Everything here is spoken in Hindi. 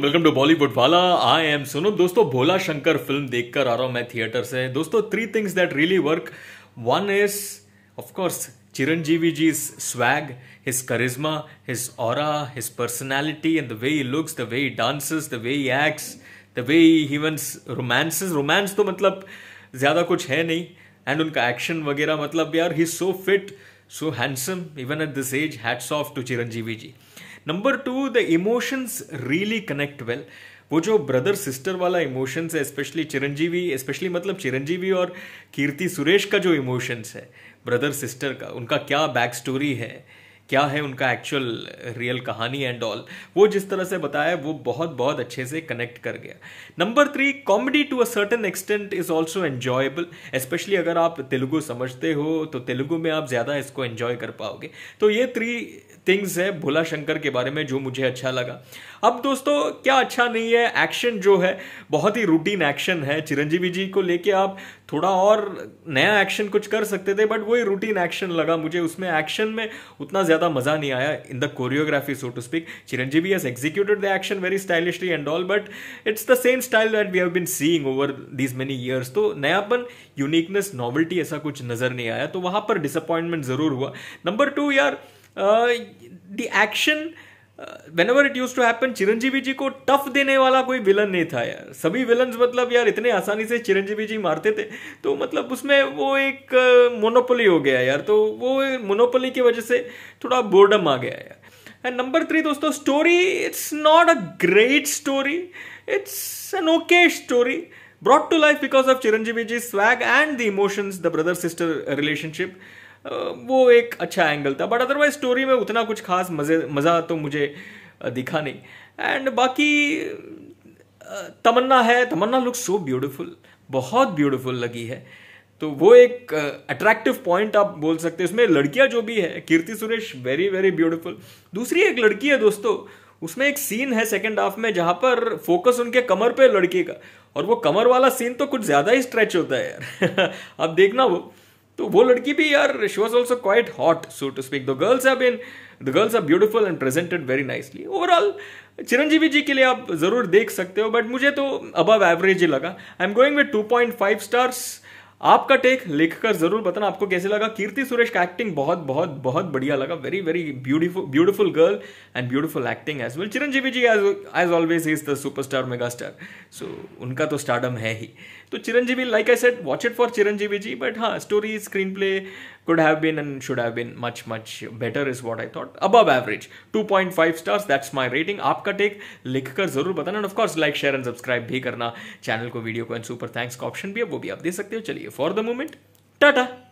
वेलकम टू बॉलीवुड वाला आई एम सुनो दोस्तों भोला शंकर फिल्म देखकर आ रहा हूं मैं थिएटर से दोस्तों three things that really work one is of course Chiranjeevi ji swag his charisma his और his personality and the way he looks the way he dances the way he acts the way he even romance तो मतलब ज़्यादा कुछ है नहीं एंड उनका एक्शन वगैरह मतलब यार he so fit so handsome even at this age hats off to Chiranjeevi ji number two the emotions really connect well वो जो ब्रदर सिस्टर वाला इमोशंस है स्पेशली चिरंजीवी स्पेशली मतलब चिरंजीवी और कीर्ति सुरेश का जो इमोशंस है ब्रदर सिस्टर का उनका क्या बैक स्टोरी है क्या है उनका एक्चुअल रियल कहानी एंड ऑल वो जिस तरह से बताया वो बहुत बहुत अच्छे से कनेक्ट कर गया number three comedy to a certain extent is also enjoyable especially अगर आप तेलुगु समझते हो तो तेलुगु में आप ज़्यादा इसको एन्जॉय कर पाओगे तो ये थ्री थिंग्स है भोला शंकर के बारे में जो मुझे अच्छा लगा अब दोस्तों क्या अच्छा नहीं है एक्शन जो है बहुत ही रूटीन एक्शन है चिरंजीवी जी को लेके आप थोड़ा और नया एक्शन कुछ कर सकते थे बट वही रूटीन एक्शन लगा मुझे उसमें एक्शन में उतना ज़्यादा मज़ा नहीं आया in the choreography so to speak Chiranjeevi has executed the action very stylishly and all but it's the same style that we have been seeing over these many years तो नयापन यूनिकनेस नॉवल्टी ऐसा कुछ नज़र नहीं आया तो वहां पर डिसअपॉइंटमेंट ज़रूर हुआ नंबर टू यार the action uh, when it use to happen Chiranjeevi ji को टफ देने वाला कोई विलन नहीं था यार सभी विलन मतलब यार इतने आसानी से चिरंजीवी जी मारते थे तो मतलब उसमें वो एक मोनोपोली हो गया यार तो वो मोनोपोली की वजह से थोड़ा बोर्डम आ गया यार एंड नंबर थ्री दोस्तों story it's not a great story it's an okay story brought to life because of Chiranjeevi ji swag and the emotions the brother sister relationship वो एक अच्छा एंगल था बट अदरवाइज स्टोरी में उतना कुछ खास मज़े मज़ा तो मुझे दिखा नहीं एंड बाकी तमन्ना है तमन्ना लुक सो ब्यूटीफुल बहुत ब्यूटीफुल लगी है तो वो एक अट्रैक्टिव पॉइंट आप बोल सकते हैं उसमें लड़कियां जो भी है Keerthy Suresh very very beautiful दूसरी एक लड़की है दोस्तों उसमें एक सीन है सेकेंड हाफ में जहां पर फोकस उनके कमर पे लड़के का और वो कमर वाला सीन तो कुछ ज्यादा ही स्ट्रेच होता है यार अब देखना वो तो वो लड़की भी यार she was also quite hot so to speak the girls have been the girls are beautiful and presented very nicely overall Chiranjeevi ji के लिए आप ज़रूर देख सकते हो बट मुझे तो अबव एवरेज ही लगा I am going with two point five stars आपका टेक लिखकर जरूर बताना आपको कैसे लगा कीर्ति सुरेश का एक्टिंग बहुत बहुत बहुत बढ़िया लगा very very beautiful beautiful girl and beautiful acting as well Chiranjeevi ji as always is the superstar megastar so उनका तो स्टार्डम है ही तो Chiranjeevi like I said watch it for Chiranjeevi ji but हाँ story screenplay could have been and should have been much much better is what I thought above average two point five stars that's my rating आपका टेक लिखकर जरूर बताना and of course like share and subscribe भी करना चैनल को वीडियो को एंड सुपर थैंक्स का ऑप्शन भी है वो भी आप दे सकते हो चलिए फॉर द मोमेंट टाटा